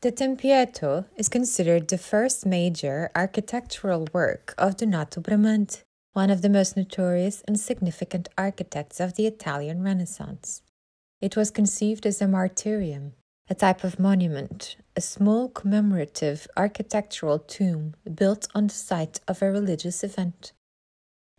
The Tempietto is considered the first major architectural work of Donato Bramante, one of the most notorious and significant architects of the Italian Renaissance. It was conceived as a martyrium, a type of monument, a small commemorative architectural tomb built on the site of a religious event.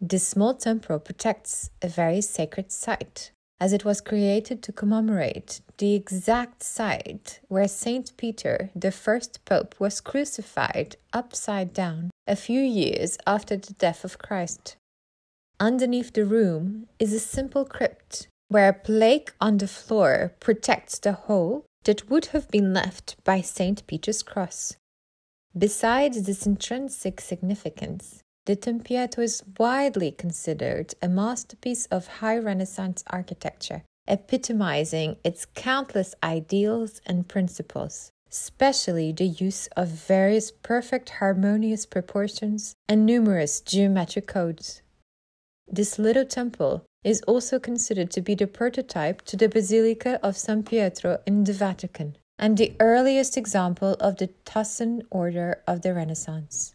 This small temple protects a very sacred site, as it was created to commemorate the exact site where St. Peter, the first pope, was crucified upside down a few years after the death of Christ. Underneath the room is a simple crypt where a plaque on the floor protects the hole that would have been left by St. Peter's cross. Besides this intrinsic significance, the Tempietto is widely considered a masterpiece of high Renaissance architecture, epitomizing its countless ideals and principles, especially the use of various perfect harmonious proportions and numerous geometric codes. This little temple is also considered to be the prototype to the Basilica of San Pietro in the Vatican and the earliest example of the Tuscan order of the Renaissance.